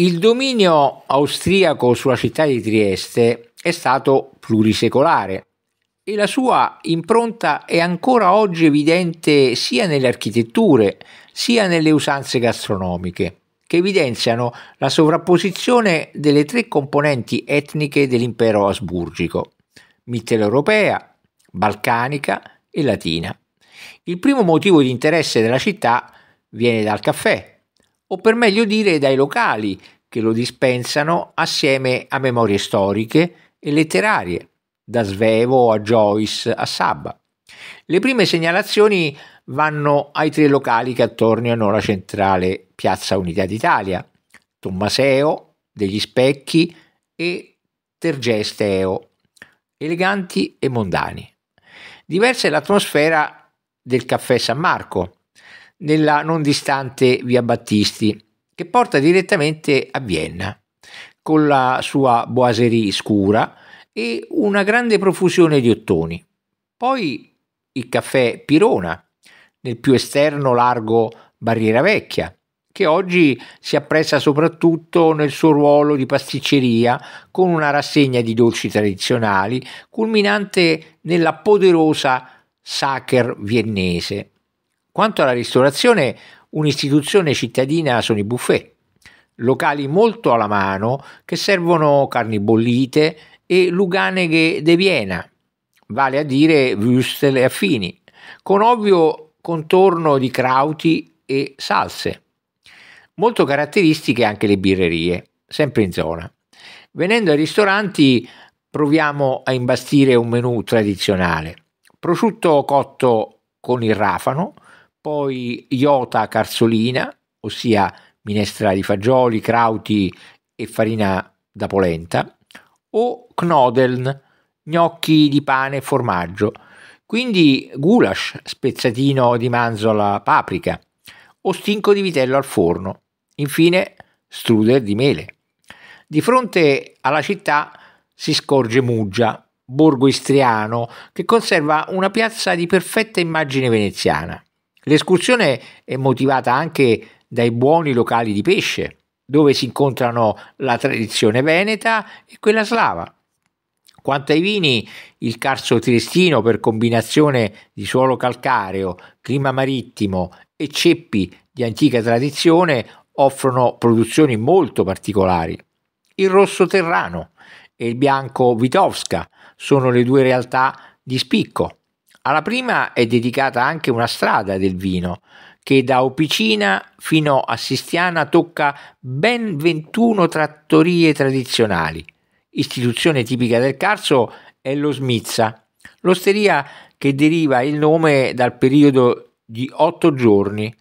Il dominio austriaco sulla città di Trieste è stato plurisecolare e la sua impronta è ancora oggi evidente sia nelle architetture sia nelle usanze gastronomiche, che evidenziano la sovrapposizione delle tre componenti etniche dell'impero asburgico, mitteleuropea, balcanica e latina. Il primo motivo di interesse della città viene dal caffè, o per meglio dire dai locali che lo dispensano assieme a memorie storiche e letterarie, da Svevo a Joyce a Sabba. Le prime segnalazioni vanno ai tre locali che attorniano la centrale Piazza Unità d'Italia, Tommaseo, degli Specchi e Tergesteo, eleganti e mondani. Diversa è l'atmosfera del caffè San Marco, nella non distante via Battisti, che porta direttamente a Vienna, con la sua boiserie scura e una grande profusione di ottoni. Poi il caffè Pirona, nel più esterno largo Barriera Vecchia, che oggi si apprezza soprattutto nel suo ruolo di pasticceria con una rassegna di dolci tradizionali, culminante nella poderosa Sacher viennese, quanto alla ristorazione, un'istituzione cittadina sono i buffet, locali molto alla mano che servono carni bollite e luganeghe de Vienna, vale a dire würstel e affini, con ovvio contorno di crauti e salse. Molto caratteristiche anche le birrerie, sempre in zona. Venendo ai ristoranti, proviamo a imbastire un menù tradizionale. Prosciutto cotto con il rafano, poi iota carzolina, ossia minestra di fagioli, crauti e farina da polenta, o knodeln, gnocchi di pane e formaggio, quindi goulash, spezzatino di manzola, paprika, o stinco di vitello al forno, infine strudel di mele. Di fronte alla città si scorge Muggia, borgo istriano, che conserva una piazza di perfetta immagine veneziana. L'escursione è motivata anche dai buoni locali di pesce, dove si incontrano la tradizione veneta e quella slava. Quanto ai vini, il Carso Triestino per combinazione di suolo calcareo, clima marittimo e ceppi di antica tradizione offrono produzioni molto particolari. Il rosso Terrano e il bianco Vitovska sono le due realtà di spicco. Alla prima è dedicata anche una strada del vino che da Opicina fino a Sistiana tocca ben 21 trattorie tradizionali. Istituzione tipica del Carso è lo Smizza, l'osteria che deriva il nome dal periodo di otto giorni,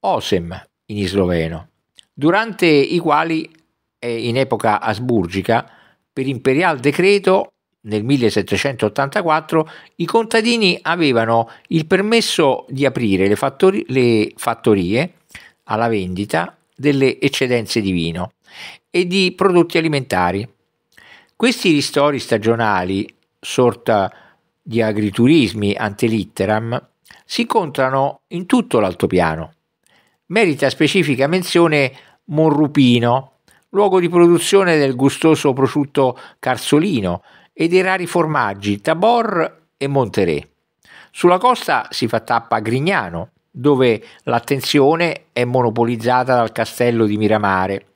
Osem in sloveno, durante i quali in epoca asburgica, per imperial decreto, nel 1784 i contadini avevano il permesso di aprire le, fattori, le, fattorie alla vendita delle eccedenze di vino e di prodotti alimentari. Questi ristori stagionali, sorta di agriturismi ante litteram, si incontrano in tutto l'altopiano. Merita specifica menzione Monrupino, luogo di produzione del gustoso prosciutto carzolino, e dei rari formaggi Tabor e Monteré. Sulla costa si fa tappa a Grignano, dove l'attenzione è monopolizzata dal castello di Miramare,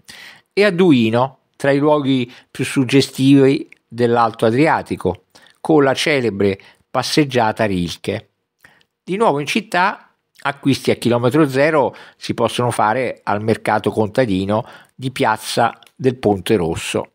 e a Duino, tra i luoghi più suggestivi dell'Alto Adriatico, con la celebre passeggiata Rilke. Di nuovo in città, acquisti a chilometro zero si possono fare al mercato contadino di Piazza del Ponte Rosso.